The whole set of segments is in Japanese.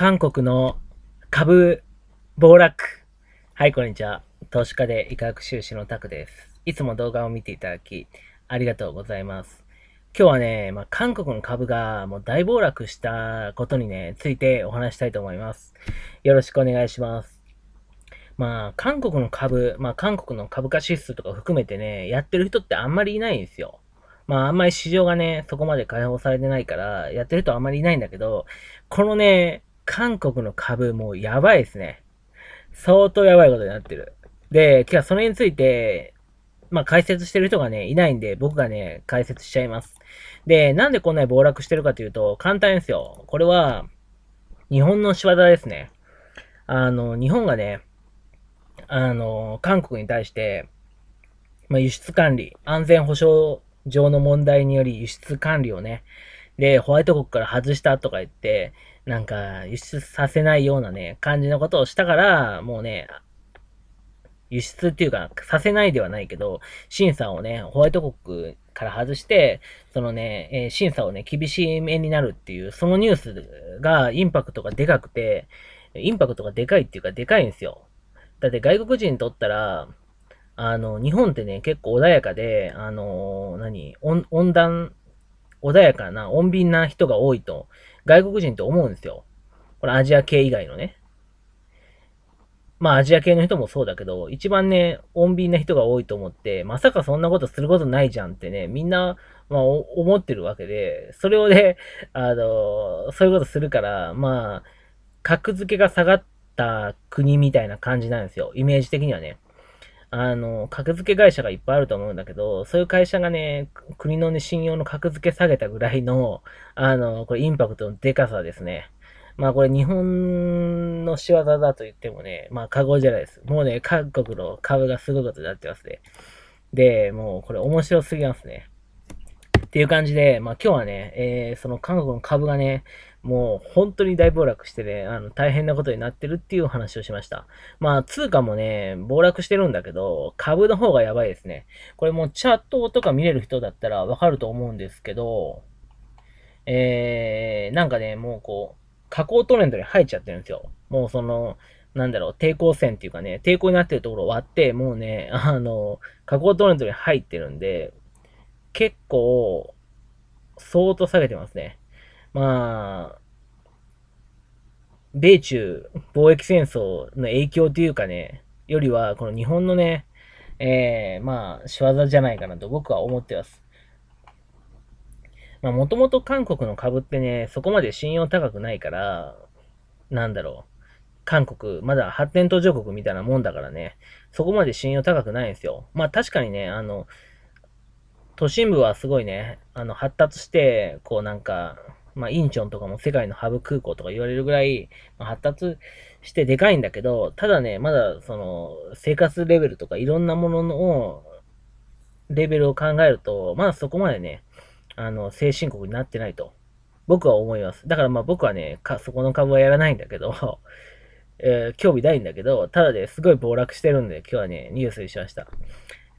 韓国の株暴落。はい、こんにちは。投資家で医学修士のタクです。いつも動画を見ていただき、ありがとうございます。今日はね、まあ、韓国の株がもう大暴落したことにね、ついてお話したいと思います。よろしくお願いします。まあ、韓国の株、まあ、韓国の株価指数とか含めてね、やってる人ってあんまりいないんですよ。まあ、あんまり市場がね、そこまで解放されてないから、やってる人はあんまりいないんだけど、このね、韓国の株もうやばいですね。相当やばいことになってる。で、今日はそれについて、まあ、解説してる人がね、いないんで、僕がね、解説しちゃいます。で、なんでこんなに暴落してるかというと、簡単ですよ。これは、日本の仕業ですね。あの、日本がね、あの、韓国に対して、まあ、輸出管理、安全保障上の問題により輸出管理をね、で、ホワイト国から外したとか言って、なんか、輸出させないようなね、感じのことをしたから、もうね、輸出っていうか、させないではないけど、審査をね、ホワイト国から外して、そのね、えー、審査をね、厳しい面になるっていう、そのニュースがインパクトがでかくて、インパクトがでかいっていうか、でかいんですよ。だって外国人にとったら、あの、日本ってね、結構穏やかで、あのー、何、温暖、穏やかな、穏便な人が多いと外国人って思うんですよ。これアジア系以外のね。まあアジア系の人もそうだけど、一番ね、穏便な人が多いと思って、まさかそんなことすることないじゃんってね、みんな、まあ、思ってるわけで、それをね、あの、そういうことするから、まあ、格付けが下がった国みたいな感じなんですよ。イメージ的にはね。あの、格付け会社がいっぱいあると思うんだけど、そういう会社がね、国のね、信用の格付け下げたぐらいの、あの、これインパクトのでかさですね。まあこれ日本の仕業だと言ってもね、まあ過言じゃないです。もうね、各国の株がすごいことになってますね。で、もうこれ面白すぎますね。っていう感じで、まあ今日はね、えー、その韓国の株がね、もう本当に大暴落してね、あの大変なことになってるっていう話をしました。まあ通貨もね、暴落してるんだけど、株の方がやばいですね。これもうチャットとか見れる人だったらわかると思うんですけど、えー、なんかね、もうこう、下降トレンドに入っちゃってるんですよ。もうその、なんだろう、抵抗線っていうかね、抵抗になってるところを割って、もうね、あの、下降トレンドに入ってるんで、結構、相当下げてますね。まあ、米中貿易戦争の影響というかね、よりは、この日本のね、えー、まあ、仕業じゃないかなと僕は思ってます。まあ、もともと韓国の株ってね、そこまで信用高くないから、なんだろう。韓国、まだ発展途上国みたいなもんだからね、そこまで信用高くないんですよ。まあ確かにね、あの、都心部はすごいね、あの、発達して、こうなんか、まあ、インチョンとかも世界のハブ空港とか言われるぐらい、まあ、発達してでかいんだけど、ただね、まだその生活レベルとかいろんなもののレベルを考えると、まだそこまでね、あの、先進国になってないと、僕は思います。だからまあ僕はね、そこの株はやらないんだけど、えー、興味ないんだけど、ただですごい暴落してるんで、今日はね、ニュースにしました。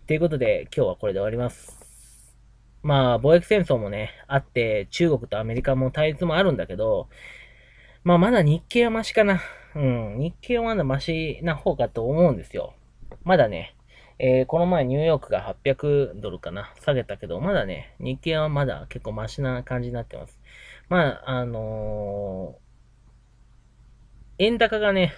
ということで、今日はこれで終わります。まあ、貿易戦争もね、あって、中国とアメリカも対立もあるんだけど、まあ、まだ日経はマシかな。うん、日経はまだマシな方かと思うんですよ。まだね、えー、この前ニューヨークが800ドルかな、下げたけど、まだね、日経はまだ結構マシな感じになってます。まあ、あのー、円高がね、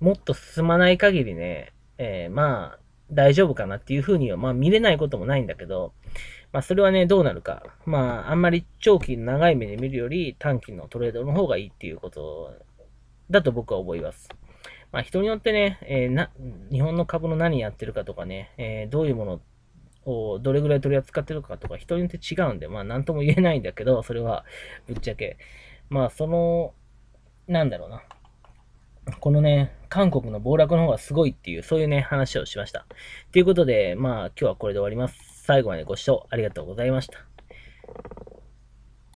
もっと進まない限りね、えー、まあ、大丈夫かなっていうふうには、まあ見れないこともないんだけど、まあそれはね、どうなるか。まああんまり長期、長い目で見るより短期のトレードの方がいいっていうことだと僕は思います。まあ人によってね、えー、な、日本の株の何やってるかとかね、えー、どういうものをどれぐらい取り扱ってるかとか人によって違うんで、まあ何とも言えないんだけど、それはぶっちゃけ。まあその、なんだろうな。このね、韓国の暴落の方がすごいっていう、そういうね、話をしました。ということで、まあ、今日はこれで終わります。最後までご視聴ありがとうございました。